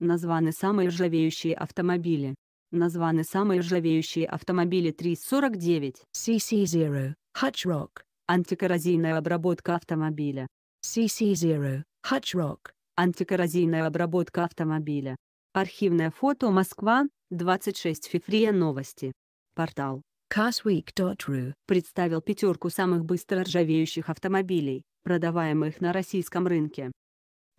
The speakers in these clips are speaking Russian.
Названы самые ржавеющие автомобили. Названы самые ржавеющие автомобили 349. CC0, Hutch Rock. Антикоррозийная обработка автомобиля. CC0, Hutch Rock. Антикоррозийная обработка автомобиля. Архивное фото Москва, 26 февраля новости. Портал carsweek.ru представил пятерку самых быстро ржавеющих автомобилей, продаваемых на российском рынке.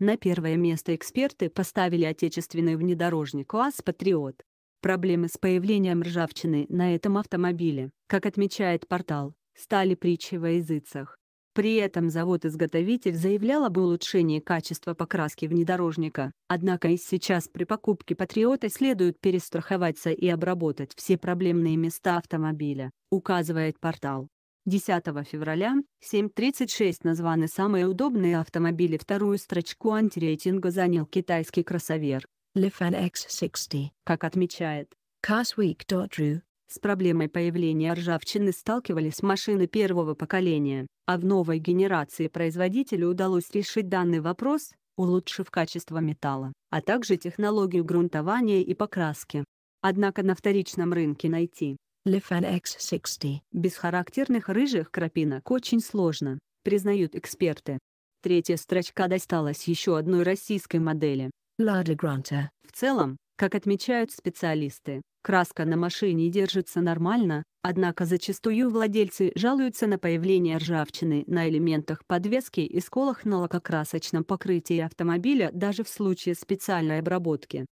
На первое место эксперты поставили отечественный внедорожник УАЗ «Патриот». Проблемы с появлением ржавчины на этом автомобиле, как отмечает портал, стали притчей во языцах. При этом завод-изготовитель заявлял об улучшении качества покраски внедорожника, однако и сейчас при покупке «Патриота» следует перестраховаться и обработать все проблемные места автомобиля, указывает портал. 10 февраля, 7.36 названы самые удобные автомобили. Вторую строчку антирейтинга занял китайский кроссовер Lifan X60. Как отмечает CarsWeek.ru, с проблемой появления ржавчины сталкивались машины первого поколения, а в новой генерации производителю удалось решить данный вопрос, улучшив качество металла, а также технологию грунтования и покраски. Однако на вторичном рынке найти Lefan X60. Без характерных рыжих крапинок очень сложно, признают эксперты. Третья строчка досталась еще одной российской модели – Lada Granta. В целом, как отмечают специалисты, краска на машине держится нормально, однако зачастую владельцы жалуются на появление ржавчины на элементах подвески и сколах на лакокрасочном покрытии автомобиля даже в случае специальной обработки.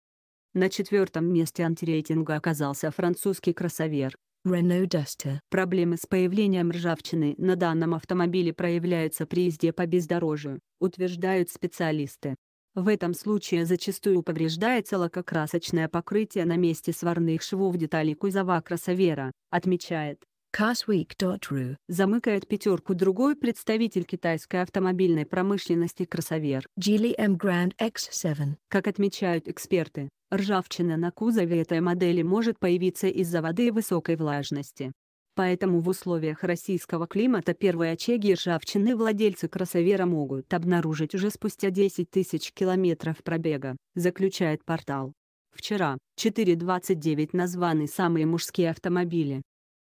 На четвертом месте антирейтинга оказался французский кроссовер Renault Duster. Проблемы с появлением ржавчины на данном автомобиле проявляются при езде по бездорожью, утверждают специалисты. В этом случае зачастую повреждается лакокрасочное покрытие на месте сварных швов деталей кузова кроссовера, отмечает Casweek.ru замыкает пятерку другой представитель китайской автомобильной промышленности кроссовер GLM Grand X7. Как отмечают эксперты, ржавчина на кузове этой модели может появиться из-за воды и высокой влажности. Поэтому в условиях российского климата первые очаги ржавчины владельцы кроссовера могут обнаружить уже спустя 10 тысяч километров пробега, заключает портал. Вчера, 4.29 названы самые мужские автомобили,